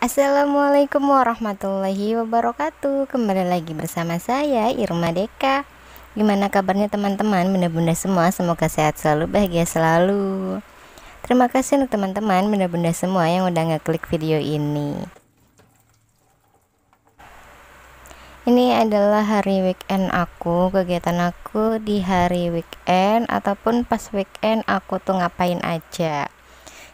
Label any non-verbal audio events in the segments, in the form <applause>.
Assalamualaikum warahmatullahi wabarakatuh Kembali lagi bersama saya Irma Deka Gimana kabarnya teman-teman bunda-bunda semua Semoga sehat selalu bahagia selalu Terima kasih untuk teman-teman bunda-bunda semua yang udah ngeklik video ini Ini adalah hari weekend aku Kegiatan aku di hari weekend Ataupun pas weekend aku tuh ngapain aja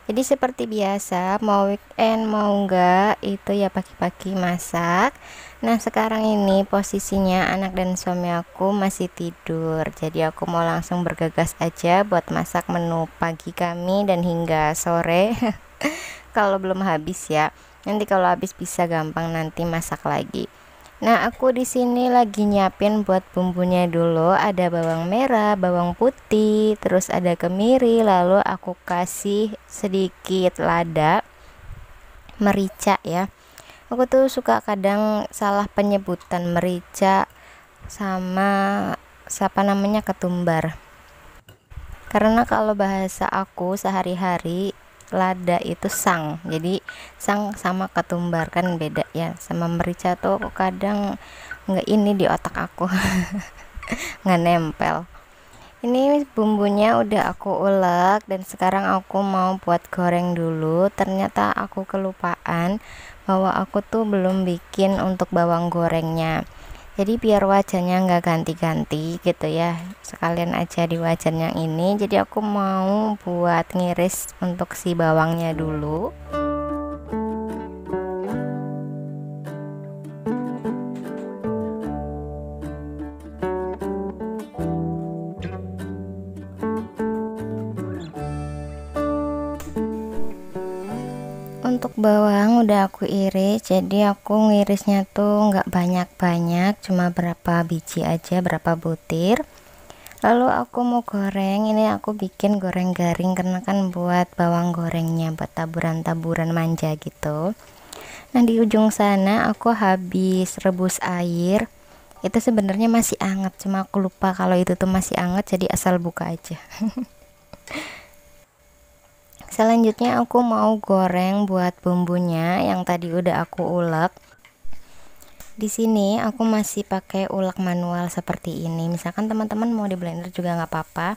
jadi seperti biasa mau weekend mau enggak itu ya pagi-pagi masak nah sekarang ini posisinya anak dan suami aku masih tidur jadi aku mau langsung bergegas aja buat masak menu pagi kami dan hingga sore <laughs> kalau belum habis ya nanti kalau habis bisa gampang nanti masak lagi Nah, aku di sini lagi nyiapin buat bumbunya dulu. Ada bawang merah, bawang putih, terus ada kemiri, lalu aku kasih sedikit lada merica ya. Aku tuh suka kadang salah penyebutan merica sama siapa namanya ketumbar. Karena kalau bahasa aku sehari-hari lada itu sang jadi sang sama ketumbar kan beda ya sama merica tuh kadang nggak ini di otak aku <laughs> nggak nempel ini bumbunya udah aku ulek dan sekarang aku mau buat goreng dulu ternyata aku kelupaan bahwa aku tuh belum bikin untuk bawang gorengnya jadi biar wajannya nggak ganti-ganti gitu ya sekalian aja di wajan yang ini jadi aku mau buat ngiris untuk si bawangnya dulu udah aku iris jadi aku ngirisnya tuh nggak banyak-banyak cuma berapa biji aja berapa butir lalu aku mau goreng ini aku bikin goreng garing karena kan buat bawang gorengnya buat taburan-taburan manja gitu nah di ujung sana aku habis rebus air itu sebenarnya masih anget cuma aku lupa kalau itu tuh masih anget jadi asal buka aja <laughs> selanjutnya aku mau goreng buat bumbunya yang tadi udah aku ulek di sini aku masih pakai ulek manual seperti ini misalkan teman-teman mau di blender juga nggak apa-apa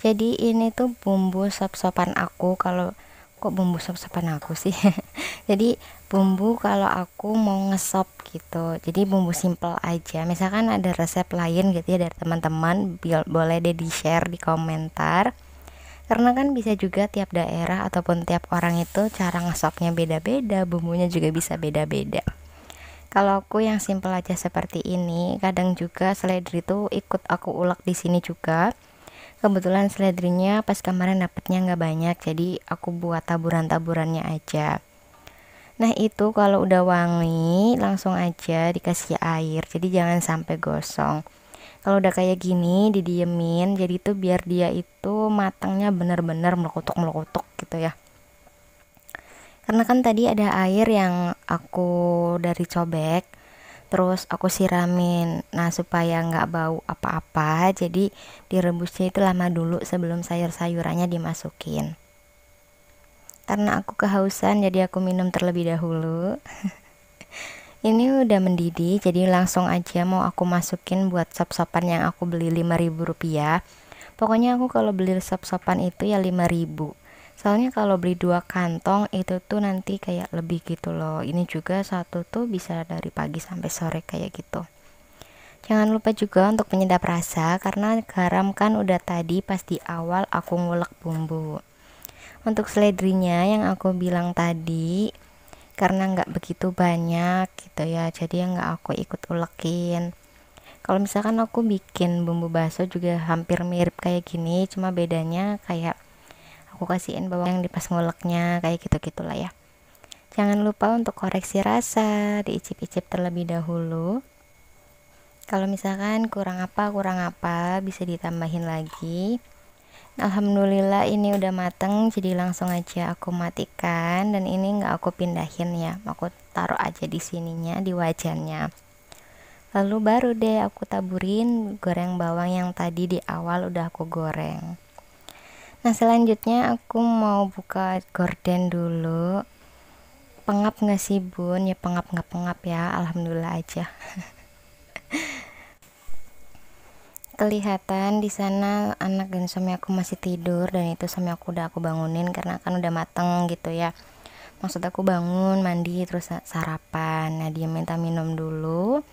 jadi ini tuh bumbu sop-sopan aku kalau kok bumbu sop-sopan aku sih <laughs> jadi bumbu kalau aku mau ngesop gitu jadi bumbu simple aja misalkan ada resep lain gitu ya dari teman-teman boleh deh di share di komentar karena kan bisa juga tiap daerah ataupun tiap orang itu cara ngesopnya beda-beda bumbunya juga bisa beda-beda kalau aku yang simple aja seperti ini kadang juga seledri itu ikut aku ulek di sini juga kebetulan seledrinya pas kemarin dapetnya nggak banyak jadi aku buat taburan-taburannya aja Nah itu kalau udah wangi langsung aja dikasih air jadi jangan sampai gosong kalau udah kayak gini didiemin jadi itu biar dia itu matangnya bener-bener melekutuk melekutuk gitu ya karena kan tadi ada air yang aku dari cobek terus aku siramin nah supaya nggak bau apa-apa jadi direbusnya itu lama dulu sebelum sayur-sayurannya dimasukin karena aku kehausan jadi aku minum terlebih dahulu <laughs> udah mendidih jadi langsung aja mau aku masukin buat sop-sopan yang aku beli 5000 rupiah pokoknya aku kalau beli sop-sopan itu ya 5000 soalnya kalau beli dua kantong itu tuh nanti kayak lebih gitu loh ini juga satu tuh bisa dari pagi sampai sore kayak gitu Jangan lupa juga untuk penyedap rasa karena garam kan udah tadi pas di awal aku ngulek bumbu. Untuk seledrinya yang aku bilang tadi, karena nggak begitu banyak gitu ya jadi yang nggak aku ikut ulekin kalau misalkan aku bikin bumbu bakso juga hampir mirip kayak gini cuma bedanya kayak aku kasihin bawang yang dipas nguleknya kayak gitu gitulah ya jangan lupa untuk koreksi rasa diicip-icip terlebih dahulu kalau misalkan kurang apa kurang apa bisa ditambahin lagi Alhamdulillah ini udah mateng jadi langsung aja aku matikan dan ini nggak aku pindahin ya aku taruh aja di sininya di wajannya lalu baru deh aku taburin goreng bawang yang tadi di awal udah aku goreng nah selanjutnya aku mau buka gorden dulu pengap nggak sih bun ya pengap nggak pengap ya alhamdulillah aja <laughs> kelihatan di sana anak dan suami aku masih tidur dan itu suami aku udah aku bangunin karena kan udah mateng gitu ya maksud aku bangun mandi terus sarapan nah dia minta minum dulu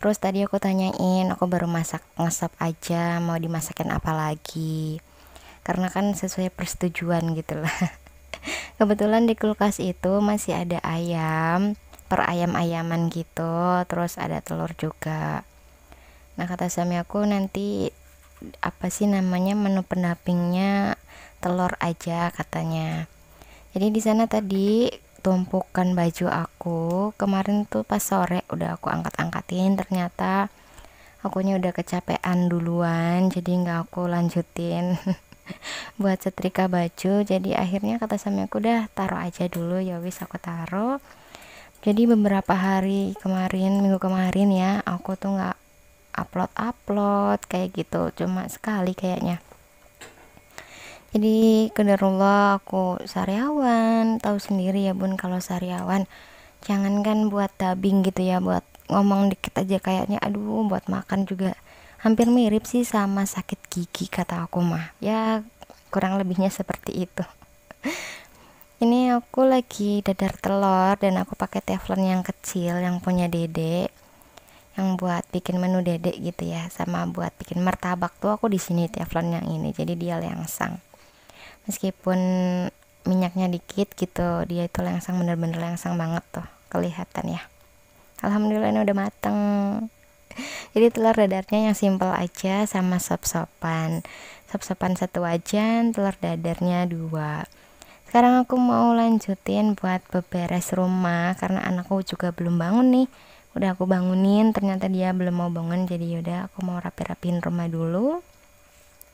terus tadi aku tanyain aku baru masak ngesop aja mau dimasakin apa lagi karena kan sesuai persetujuan gitu lah <laughs> kebetulan di kulkas itu masih ada ayam per ayam-ayaman gitu terus ada telur juga nah kata suami aku nanti apa sih namanya menu pendampingnya telur aja katanya jadi di sana tadi tumpukan baju aku kemarin tuh pas sore udah aku angkat-angkatin ternyata akunya udah kecapean duluan jadi nggak aku lanjutin <laughs> buat setrika baju jadi akhirnya kata suami aku udah taruh aja dulu ya wis aku taruh jadi beberapa hari kemarin minggu kemarin ya aku tuh nggak upload-upload kayak gitu cuma sekali kayaknya jadi kenderullah aku sariawan tahu sendiri ya bun kalau sariawan jangan kan buat dubbing gitu ya buat ngomong dikit aja kayaknya aduh buat makan juga hampir mirip sih sama sakit gigi kata aku mah ya kurang lebihnya seperti itu <laughs> ini aku lagi dadar telur dan aku pakai teflon yang kecil yang punya dedek yang buat bikin menu dedek gitu ya sama buat bikin martabak tuh aku di sini teflon yang ini jadi dia langsang meskipun minyaknya dikit gitu dia itu langsang bener-bener langsang banget tuh kelihatan ya alhamdulillah ini udah mateng <laughs> jadi telur dadarnya yang simple aja sama sop-sopan sop-sopan satu wajan telur dadarnya dua sekarang aku mau lanjutin buat beberes rumah karena anakku juga belum bangun nih udah aku bangunin ternyata dia belum mau bangun jadi yaudah aku mau rapi-rapiin rumah dulu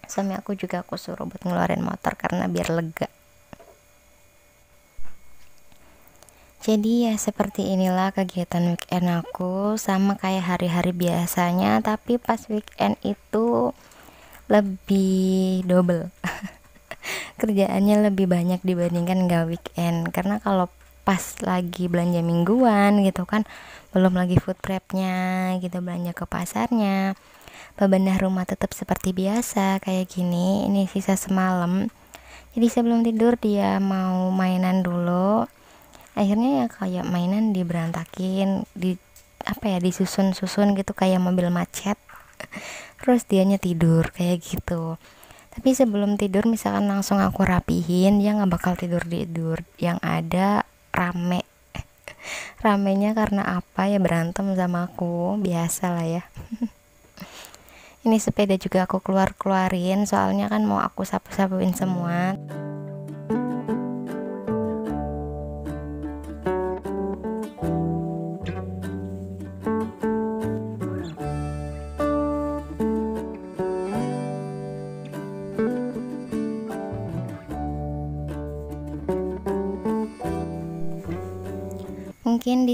suami aku juga aku suruh buat ngeluarin motor karena biar lega jadi ya seperti inilah kegiatan weekend aku sama kayak hari-hari biasanya tapi pas weekend itu lebih double <laughs> kerjaannya lebih banyak dibandingkan gak weekend karena kalau pas lagi belanja mingguan gitu kan belum lagi food prepnya gitu belanja ke pasarnya bebenah rumah tetap seperti biasa kayak gini ini sisa semalam jadi sebelum tidur dia mau mainan dulu akhirnya ya kayak mainan diberantakin di apa ya disusun-susun gitu kayak mobil macet <laughs> terus dianya tidur kayak gitu tapi sebelum tidur misalkan langsung aku rapihin dia nggak bakal tidur tidur yang ada rame ramenya karena apa ya berantem sama aku biasa lah ya <laughs> ini sepeda juga aku keluar keluarin soalnya kan mau aku sapu sapuin semua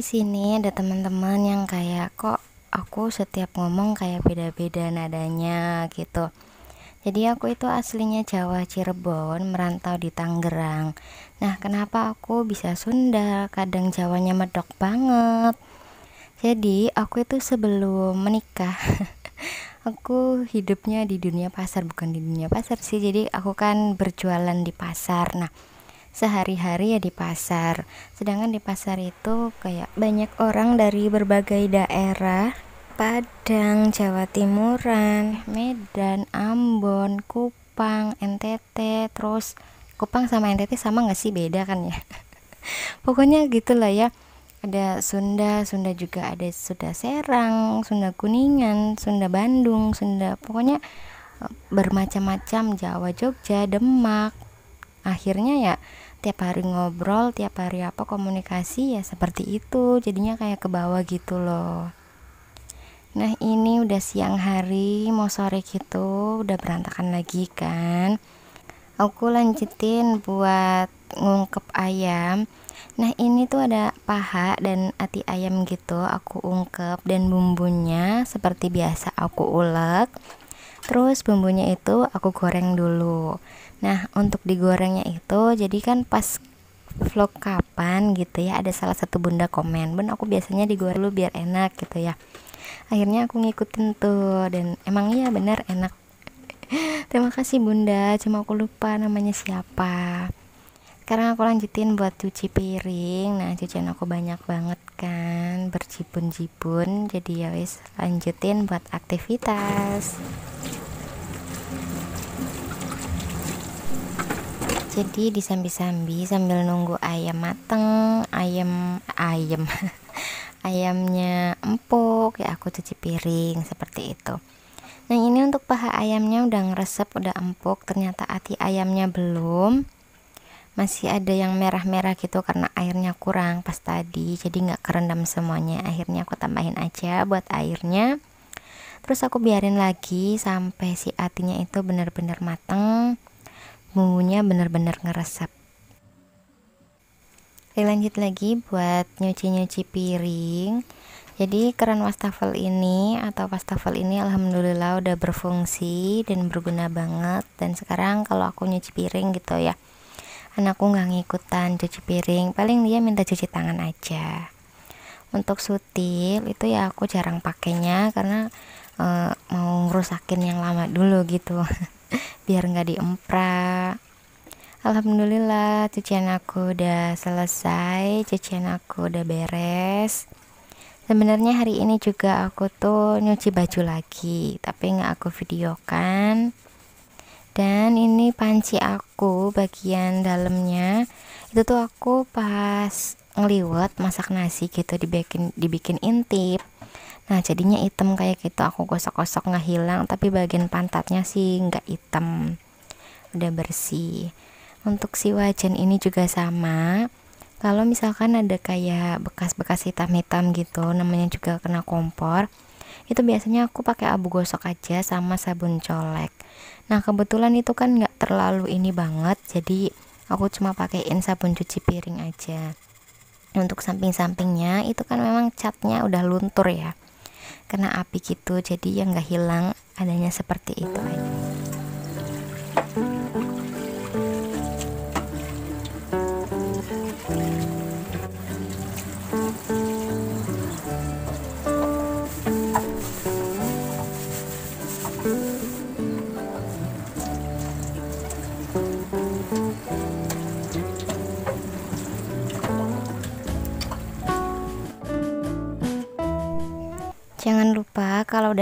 sini ada teman-teman yang kayak kok aku setiap ngomong kayak beda-beda nadanya gitu. Jadi aku itu aslinya Jawa Cirebon, merantau di Tangerang. Nah, kenapa aku bisa Sunda? Kadang Jawanya medok banget. Jadi, aku itu sebelum menikah <laughs> aku hidupnya di dunia pasar, bukan di dunia pasar sih. Jadi, aku kan berjualan di pasar. Nah, sehari-hari ya di pasar sedangkan di pasar itu kayak banyak orang dari berbagai daerah Padang, Jawa Timuran, Medan, Ambon, Kupang, NTT, terus Kupang sama NTT sama nggak sih beda kan ya? <laughs> Pokoknya gitulah ya. Ada Sunda, Sunda juga ada Sunda Serang, Sunda Kuningan, Sunda Bandung, Sunda. Pokoknya eh, bermacam-macam Jawa, Jogja, Demak, akhirnya ya tiap hari ngobrol tiap hari apa komunikasi ya seperti itu jadinya kayak ke bawah gitu loh nah ini udah siang hari mau sore gitu udah berantakan lagi kan aku lanjutin buat ngungkep ayam nah ini tuh ada paha dan ati ayam gitu aku ungkep dan bumbunya seperti biasa aku ulek Terus bumbunya itu aku goreng dulu. Nah, untuk digorengnya itu jadi kan pas vlog kapan gitu ya ada salah satu bunda komen, "Ben, aku biasanya digoreng dulu biar enak" gitu ya. Akhirnya aku ngikutin tuh dan emang iya bener enak. <laughs> Terima kasih bunda, cuma aku lupa namanya siapa. Sekarang aku lanjutin buat cuci piring. Nah, cucian aku banyak banget kan, berjibun-jibun. Jadi ya wis, lanjutin buat aktivitas. jadi disambi-sambi sambil nunggu ayam mateng ayam ayam <laughs> ayamnya empuk ya aku cuci piring seperti itu nah ini untuk paha ayamnya udah ngeresep udah empuk ternyata hati ayamnya belum masih ada yang merah-merah gitu karena airnya kurang pas tadi jadi nggak kerendam semuanya akhirnya aku tambahin aja buat airnya terus aku biarin lagi sampai si hatinya itu benar-benar mateng bumbunya benar-benar ngeresap Oke lagi buat nyuci-nyuci piring jadi keran wastafel ini atau wastafel ini alhamdulillah udah berfungsi dan berguna banget dan sekarang kalau aku nyuci piring gitu ya anakku nggak ngikutan cuci piring paling dia minta cuci tangan aja untuk sutil itu ya aku jarang pakainya karena e, mau ngerusakin yang lama dulu gitu <laughs> biar nggak diemprak Alhamdulillah cucian aku udah selesai cucian aku udah beres sebenarnya hari ini juga aku tuh nyuci baju lagi tapi nggak aku videokan dan ini panci aku bagian dalamnya itu tuh aku pas ngeliwet masak nasi gitu dibikin dibikin intip nah jadinya hitam kayak gitu aku gosok-gosok nggak hilang tapi bagian pantatnya sih nggak hitam udah bersih untuk si wajan ini juga sama kalau misalkan ada kayak bekas-bekas hitam-hitam gitu namanya juga kena kompor itu biasanya aku pakai abu gosok aja sama sabun colek nah kebetulan itu kan nggak terlalu ini banget jadi aku cuma pakaiin sabun cuci piring aja Ya, untuk samping-sampingnya itu kan memang catnya udah luntur ya kena api gitu jadi yang nggak hilang adanya seperti itu aja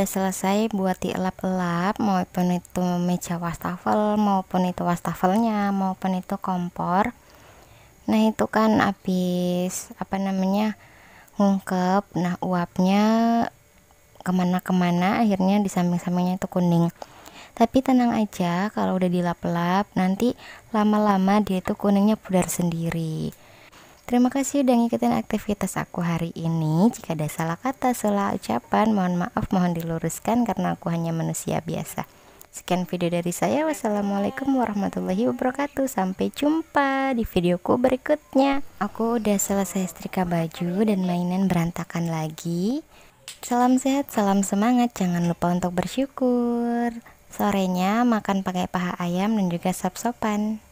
udah selesai buat dielap-elap maupun itu meja wastafel maupun itu wastafelnya maupun itu kompor nah itu kan habis apa namanya ngungkep nah uapnya kemana-kemana akhirnya di samping-sampingnya itu kuning tapi tenang aja kalau udah dilap-lap nanti lama-lama dia itu kuningnya pudar sendiri Terima kasih udah ngikutin aktivitas aku hari ini. Jika ada salah kata, salah ucapan, mohon maaf, mohon diluruskan karena aku hanya manusia biasa. Sekian video dari saya. Wassalamualaikum warahmatullahi wabarakatuh. Sampai jumpa di videoku berikutnya. Aku udah selesai setrika baju dan mainan berantakan lagi. Salam sehat, salam semangat. Jangan lupa untuk bersyukur. Sorenya makan pakai paha ayam dan juga sop sopan.